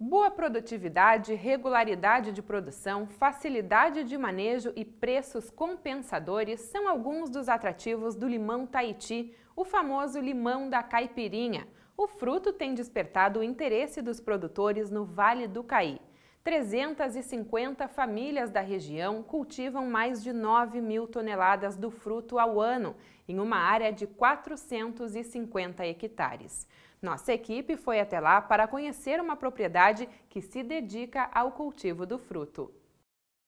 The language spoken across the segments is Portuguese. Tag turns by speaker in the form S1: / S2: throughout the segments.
S1: Boa produtividade, regularidade de produção, facilidade de manejo e preços compensadores são alguns dos atrativos do limão Tahiti, o famoso limão da caipirinha. O fruto tem despertado o interesse dos produtores no Vale do Caí. 350 famílias da região cultivam mais de 9 mil toneladas do fruto ao ano, em uma área de 450 hectares. Nossa equipe foi até lá para conhecer uma propriedade que se dedica ao cultivo do fruto.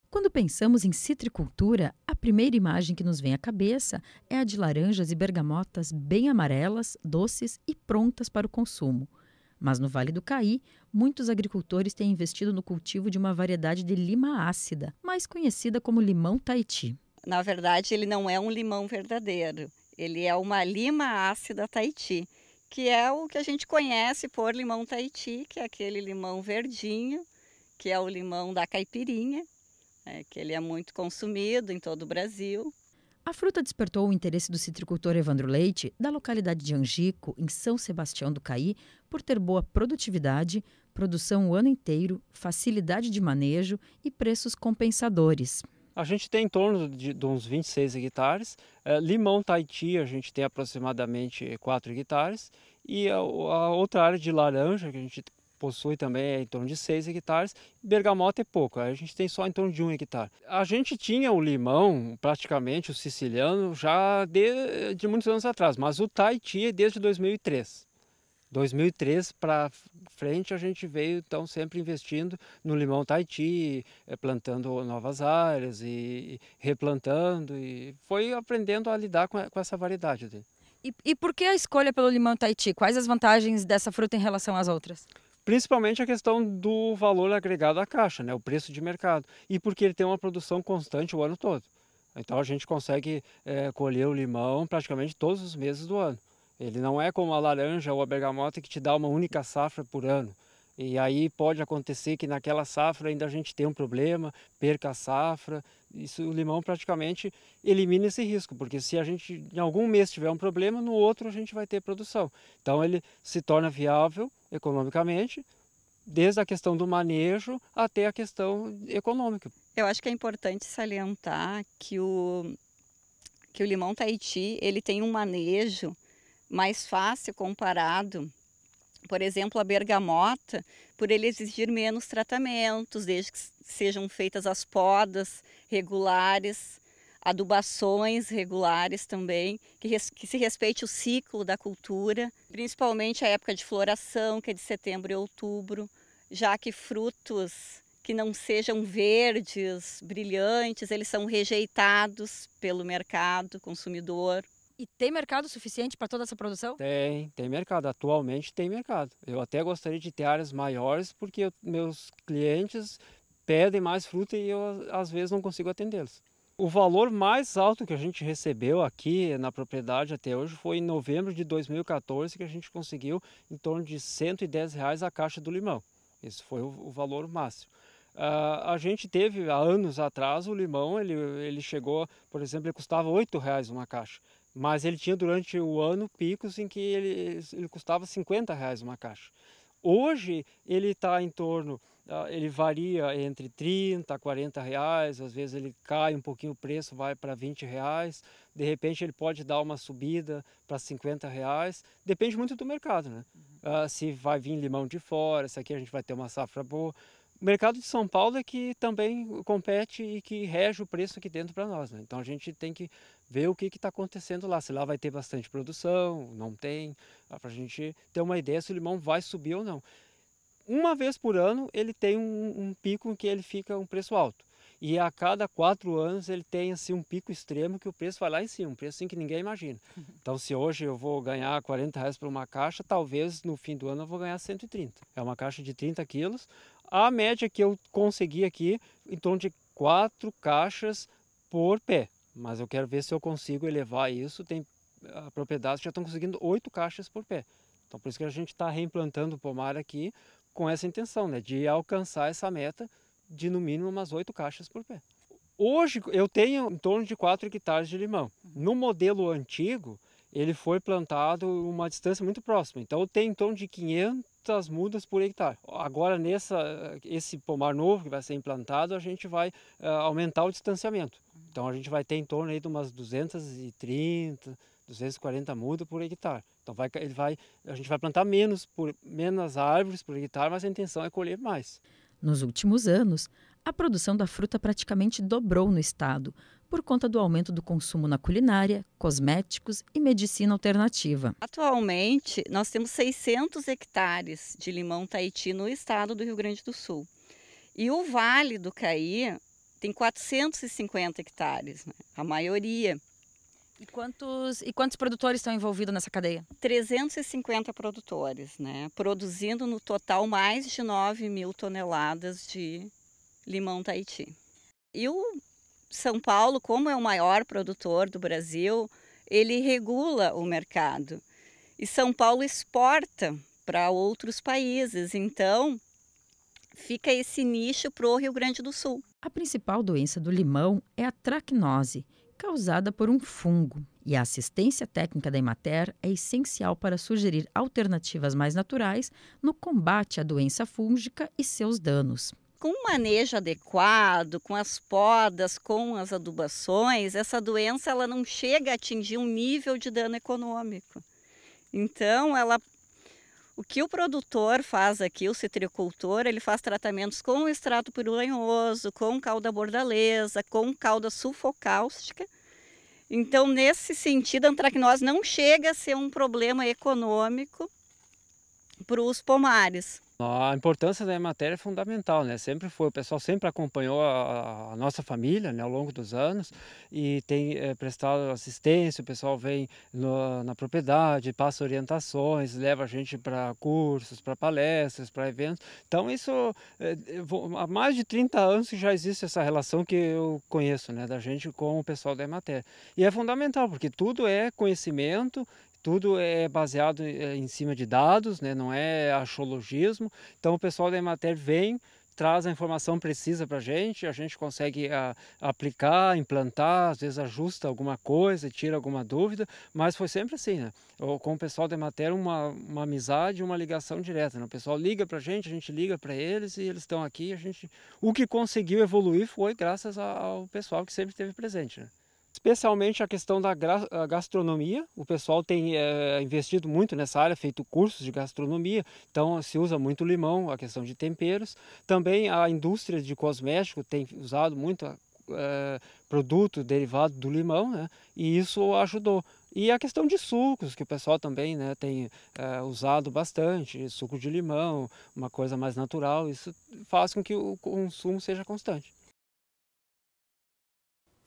S2: Quando pensamos em citricultura, a primeira imagem que nos vem à cabeça é a de laranjas e bergamotas bem amarelas, doces e prontas para o consumo. Mas no Vale do Caí, muitos agricultores têm investido no cultivo de uma variedade de lima ácida, mais conhecida como limão Taiti.
S3: Na verdade, ele não é um limão verdadeiro, ele é uma lima ácida Taiti que é o que a gente conhece por limão Tahiti, que é aquele limão verdinho, que é o limão da caipirinha, né, que ele é muito consumido em todo o Brasil.
S2: A fruta despertou o interesse do citricultor Evandro Leite, da localidade de Angico, em São Sebastião do Caí, por ter boa produtividade, produção o ano inteiro, facilidade de manejo e preços compensadores.
S4: A gente tem em torno de, de uns 26 hectares. É, Limão Taiti, a gente tem aproximadamente 4 hectares. E a, a, outra área de laranja, que a gente possui também, é em torno de 6 hectares. Bergamota é pouco, a gente tem só em torno de 1 hectare. A gente tinha o limão, praticamente, o siciliano, já de, de muitos anos atrás, mas o Taiti é desde 2003. 2003 para frente a gente veio então sempre investindo no limão Tahiti, eh, plantando novas áreas e replantando e foi aprendendo a lidar com, essa variedade E,
S2: e por que a escolha pelo limão Tahiti? Quais as vantagens dessa fruta em relação às outras?
S4: principalmente a questão do valor agregado à caixa, né? o preço de mercado, e porque ele tem uma produção constante o ano todo. Então a gente consegue é, colher o limão praticamente todos os meses do ano. Ele não é como a laranja ou a bergamota que te dá uma única safra por ano. E aí pode acontecer que naquela safra ainda a gente tenha um problema, perca a safra. Isso o limão praticamente elimina esse risco, porque se a gente em algum mês tiver um problema, no outro a gente vai ter produção. Então ele se torna viável economicamente, desde a questão do manejo até a questão econômica.
S3: Eu acho que é importante salientar que o que o limão Tahiti, ele tem um manejo mais fácil comparado, por exemplo, a bergamota, por ele exigir menos tratamentos, desde que sejam feitas as podas regulares, adubações regulares também, que, res, que se respeite o ciclo da cultura, principalmente a época de floração, que é de setembro e outubro, já que frutos que não sejam verdes, brilhantes, eles são rejeitados pelo mercado consumidor. E tem mercado suficiente para
S4: toda essa produção? Tem, tem mercado. Atualmente tem mercado. Eu até gostaria de ter áreas maiores, porque eu, meus clientes pedem mais fruta e eu, às vezes, não consigo atendê-los. O valor mais alto que a gente recebeu aqui na propriedade até hoje foi em novembro de 2014, que a gente conseguiu em torno de 110 reais a caixa do limão. Esse foi o, valor máximo. Uh, a gente teve há anos atrás o limão, ele, ele chegou, por exemplo, ele custava R$ reais uma caixa. Mas ele tinha durante o ano picos em que ele, ele custava 50 reais uma caixa. Hoje ele está em torno, ah, ele varia entre 30 a 40 reais, às vezes ele cai um pouquinho o preço, vai para 20 reais, de repente ele pode dar uma subida para 50 reais, depende muito do mercado, né? Uhum. Uh, se vai vir limão de fora, se aqui a gente vai ter uma safra boa, o mercado de São Paulo é que também compete e que rege o preço aqui dentro para nós. Né? Então a gente tem que ver o que está acontecendo lá, se lá vai ter bastante produção, não tem, para a gente ter uma ideia se o limão vai subir ou não. Uma vez por ano ele tem um, um pico em que ele fica um preço alto. E a cada quatro anos ele tem assim, um pico extremo que o preço vai lá em cima, um preço assim, que ninguém imagina. Uhum. Então, se hoje eu vou ganhar 40 reais por uma caixa, talvez no fim do ano eu vou ganhar 130. É uma caixa de 30 quilos, a média que eu consegui aqui, em torno de quatro caixas por pé. Mas eu quero ver se eu consigo elevar isso. Tem ah, propriedades que já estão conseguindo oito caixas por pé. Então por isso que a gente está reimplantando o pomar aqui com essa intenção, né, de alcançar essa meta de no mínimo umas oito caixas por pé. Hoje eu tenho em torno de quatro hectares de limão. Uhum. No modelo antigo, ele foi plantado uma distância muito próxima. Então eu tenho em torno de 500 muitas mudas por hectare. Agora, nessa, esse pomar novo que vai ser implantado, a gente vai uh, aumentar o distanciamento. Então, a gente vai ter em torno aí de umas 230, 240 mudas por hectare. Então, vai, ele vai, a gente vai plantar menos, por, menos árvores por hectare, mas a intenção é colher mais.
S2: Nos últimos anos, a produção da fruta praticamente dobrou no estado, por conta do aumento do consumo na culinária, cosméticos e medicina alternativa.
S3: Atualmente, nós temos 600 hectares de limão Taiti no estado do Rio Grande do Sul. E o Vale do Caí tem 450 hectares, né? a maioria. E quantos, e quantos produtores estão envolvidos nessa cadeia? 350 produtores, né? Produzindo no total mais de 9 mil toneladas de limão Tahiti. E o São Paulo, como é o maior produtor do Brasil, ele regula o mercado. E São Paulo exporta para outros países. Então, fica esse nicho para o Rio Grande do Sul.
S2: A principal doença do limão é a tracnose, causada por um fungo. E a assistência técnica da Emater é essencial para sugerir alternativas mais naturais no combate à doença fúngica e seus danos
S3: com um manejo adequado, com as podas, com as adubações, essa doença ela não chega a atingir um nível de dano econômico. Então, ela o que o produtor faz aqui, o citricultor, ele faz tratamentos com extrato pirulanhoso, com calda bordaleza, com calda sulfocáustica. Então, nesse sentido, a antracnose não chega a ser um problema econômico para os pomares.
S4: A importância da matéria é fundamental, né? Sempre foi, o pessoal sempre acompanhou a, a nossa família né, ao longo dos anos e tem é, prestado assistência, o pessoal vem no, na propriedade, passa orientações, leva a gente para cursos, para palestras, para eventos. Então isso, é, há mais de 30 anos que já existe essa relação que eu conheço, né? Da gente com o pessoal da matéria. E é fundamental, porque tudo é conhecimento tudo é baseado é, em cima de dados, né? não é axiologismo. Então o pessoal da Emater vem, traz a informação precisa para a gente, a gente consegue a, aplicar, implantar, às vezes ajusta alguma coisa, tira alguma dúvida, mas foi sempre assim, né? com o pessoal da matéria, uma, uma amizade, uma ligação direta. Né? O pessoal liga para a gente, a gente liga para eles e eles estão aqui. A gente, o que conseguiu evoluir foi graças ao pessoal que sempre esteve presente. Né? especialmente a questão da gastronomia. O pessoal tem é, investido muito nessa área, feito cursos de gastronomia, então se usa muito limão, a questão de temperos. Também a indústria de cosmético tem usado muito é, produto derivado do limão, né? e isso ajudou. E a questão de sucos, que o pessoal também né, tem é, usado bastante, suco de limão, uma coisa mais natural, isso faz com que o consumo seja constante.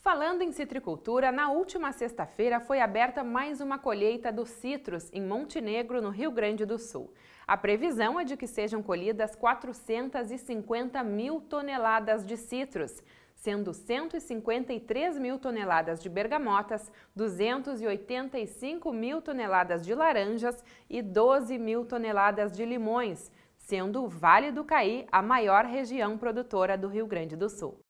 S1: Falando em citricultura, na última sexta-feira foi aberta mais uma colheita dos citros em Montenegro, no Rio Grande do Sul. A previsão é de que sejam colhidas 450 mil toneladas de citros, sendo 153 mil toneladas de bergamotas, 285 mil toneladas de laranjas e 12 mil toneladas de limões, sendo o Vale do Caí a maior região produtora do Rio Grande do Sul.